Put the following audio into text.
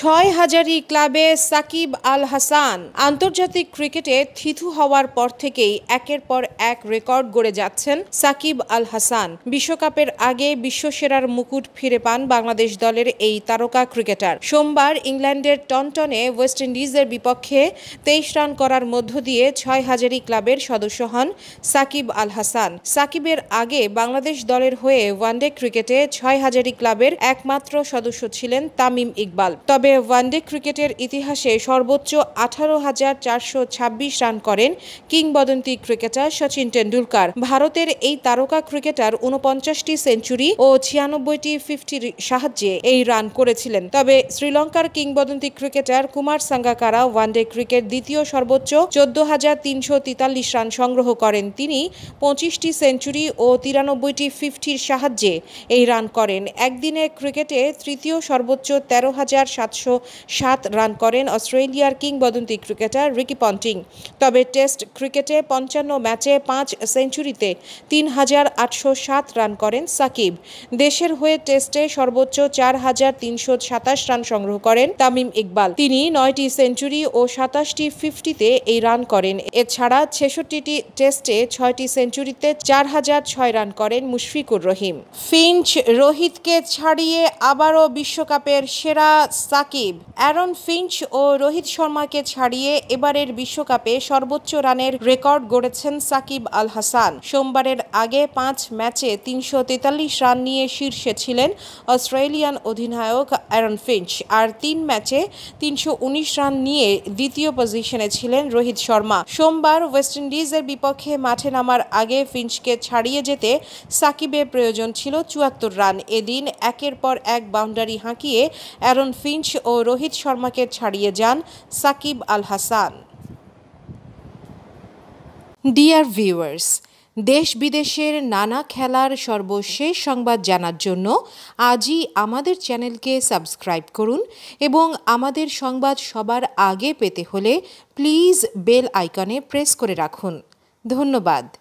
ছয় হাজারি ক্লাবে সাকিব আল হাসান আন্তর্জাতিক ক্রিকেটে থিথু হওয়ার পর থেকেই একের পর এক রেকর্ড গড়ে যাচ্ছেন সাকিব আল হাসান বিশ্বকাপের আগে বিশ্বসেরার মুকুট ফিরে পান বাংলাদেশ দলের এই তারকা ক্রিকেটার সোমবার ইংল্যান্ডের টনটনে ওয়েস্ট ইন্ডিজের বিপক্ষে তেইশ রান করার মধ্য দিয়ে ছয় হাজারি ক্লাবের সদস্য হন সাকিব আল হাসান সাকিবের আগে বাংলাদেশ দলের হয়ে ওয়ানডে ক্রিকেটে ছয় হাজারি ক্লাবের একমাত্র সদস্য ছিলেন তামিম ইকবাল তবে বিশ্বকাপে ওয়ানডে ক্রিকেটের ইতিহাসে সর্বোচ্চ আঠারো হাজার চারশো ছাব্বিশ রান করেন কিংবদন্তি ক্রিকেটার সচিন টেন্ডুলকার ভারতের এই তারকা ক্রিকেটার উনপঞ্চাশটি সেঞ্চুরি ও ছিয়ানব্বইটি ফিফটির সাহায্যে এই রান করেছিলেন তবে শ্রীলঙ্কার কিংবদন্তি cricketer Kumar Sangakkara one day cricket দ্বিতীয় সর্বোচ্চ চোদ্দ হাজার তিনশো তেতাল্লিশ রান সংগ্রহ করেন তিনি পঁচিশটি সেঞ্চুরি ও তিরানব্বইটি ফিফটির সাহায্যে এই রান করেন একদিনে ক্রিকেটে তৃতীয় সর্বোচ্চ তেরো হাজার সাতশো একশো সাত রান করেন অস্ট্রেলিয়ার কিংবদন্তি ক্রিকেটার রিকি পন্টিং তবে টেস্ট ক্রিকেটে পঞ্চান্ন ম্যাচে পাঁচ সেঞ্চুরিতে তিন হাজার আটশো সাত রান করেন সাকিব দেশের হয়ে টেস্টে সর্বোচ্চ চার হাজার তিনশো সাতাশ রান সংগ্রহ করেন তামিম ইকবাল তিনি নয়টি সেঞ্চুরি ও সাতাশটি ফিফটিতে এই রান করেন এছাড়া ছেষট্টিটি টেস্টে ছয়টি সেঞ্চুরিতে চার হাজার ছয় রান করেন মুশফিকুর রহিম ফিঞ্চ রোহিতকে ছাড়িয়ে আবারও বিশ্বকাপের সেরা সাক সাকিব অ্যারন ফিঞ্চ ও রোহিত শর্মাকে ছাড়িয়ে এবারের বিশ্বকাপে সর্বোচ্চ রানের রেকর্ড গড়েছেন সাকিব আল হাসান সোমবারের আগে পাঁচ ম্যাচে তিনশো রান নিয়ে শীর্ষে ছিলেন অস্ট্রেলিয়ান অধিনায়ক অ্যারন ফিঞ্চ আর তিন ম্যাচে তিনশো রান নিয়ে দ্বিতীয় পজিশনে ছিলেন রোহিত শর্মা সোমবার ওয়েস্ট ইন্ডিজের বিপক্ষে মাঠে নামার আগে ফিঞ্চকে ছাড়িয়ে যেতে সাকিবের প্রয়োজন ছিল চুয়াত্তর রান এদিন একের পর এক বাউন্ডারি হাঁকিয়ে অ্যারন ফিঞ্চ ও রোহিত শর্মাকে ছাড়িয়ে যান সাকিব আল হাসান ডিয়ার ভিউয়ার্স দেশ বিদেশের নানা খেলার সর্বশেষ সংবাদ জানার জন্য আজই আমাদের চ্যানেলকে সাবস্ক্রাইব করুন এবং আমাদের সংবাদ সবার আগে পেতে হলে প্লিজ বেল আইকনে প্রেস করে রাখুন ধন্যবাদ